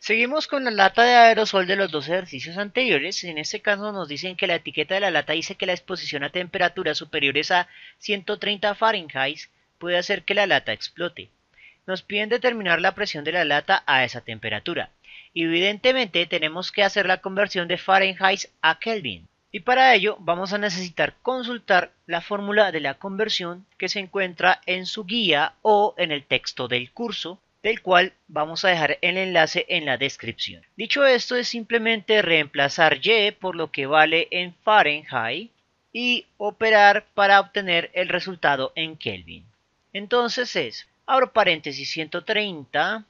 Seguimos con la lata de aerosol de los dos ejercicios anteriores. En este caso nos dicen que la etiqueta de la lata dice que la exposición a temperaturas superiores a 130 Fahrenheit puede hacer que la lata explote. Nos piden determinar la presión de la lata a esa temperatura. Evidentemente tenemos que hacer la conversión de Fahrenheit a Kelvin. Y para ello vamos a necesitar consultar la fórmula de la conversión que se encuentra en su guía o en el texto del curso del cual vamos a dejar el enlace en la descripción. Dicho esto, es simplemente reemplazar Y por lo que vale en Fahrenheit y operar para obtener el resultado en Kelvin. Entonces es, abro paréntesis 130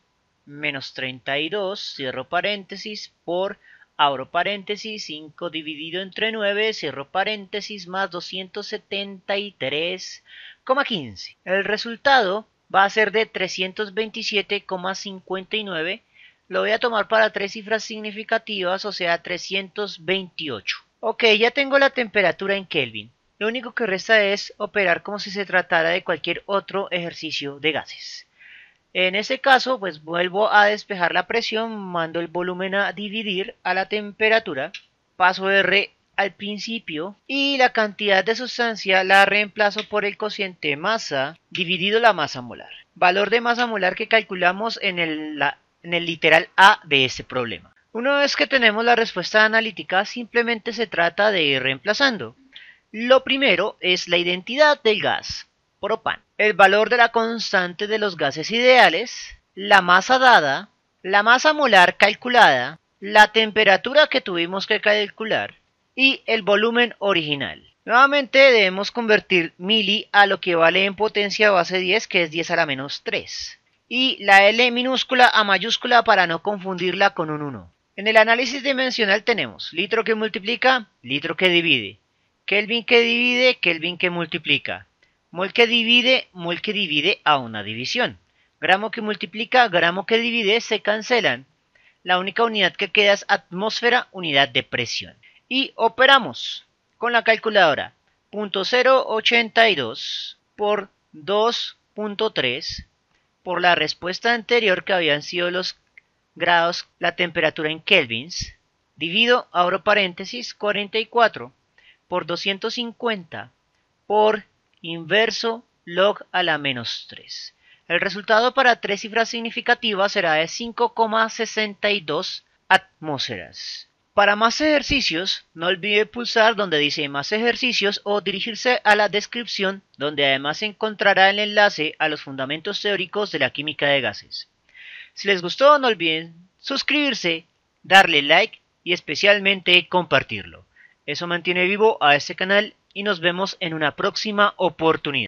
menos 32, cierro paréntesis, por, abro paréntesis, 5 dividido entre 9, cierro paréntesis, más 273,15. El resultado va a ser de 327,59. Lo voy a tomar para tres cifras significativas, o sea, 328. Ok, ya tengo la temperatura en Kelvin. Lo único que resta es operar como si se tratara de cualquier otro ejercicio de gases. En ese caso, pues vuelvo a despejar la presión, mando el volumen a dividir a la temperatura, paso R al principio y la cantidad de sustancia la reemplazo por el cociente masa dividido la masa molar. Valor de masa molar que calculamos en el, literal A de este problema. Una vez que tenemos la respuesta analítica simplemente se trata de ir reemplazando. Lo primero es la identidad del gas, propano. el valor de la constante de los gases ideales, la masa dada, la masa molar calculada, la temperatura que tuvimos que calcular, y el volumen original. Nuevamente debemos convertir mili a lo que vale en potencia base 10 que es 10 a la menos 3 y la L minúscula a mayúscula para no confundirla con un 1. En el análisis dimensional tenemos litro que multiplica, litro que divide, Kelvin que divide, Kelvin que multiplica, mol que divide, mol que divide a una división, gramo que multiplica, gramo que divide se cancelan, la única unidad que queda es atmósfera, unidad de presión y operamos con la calculadora 0.082 por 2.3 por la respuesta anterior que habían sido los grados la temperatura en kelvins divido abro paréntesis 44 por 250 por inverso log a la menos 3 el resultado para tres cifras significativas será de 5,62 atmósferas para más ejercicios, no olvide pulsar donde dice más ejercicios o dirigirse a la descripción donde además encontrará el enlace a los fundamentos teóricos de la química de gases. Si les gustó, no olviden suscribirse, darle like y especialmente compartirlo. Eso mantiene vivo a este canal y nos vemos en una próxima oportunidad.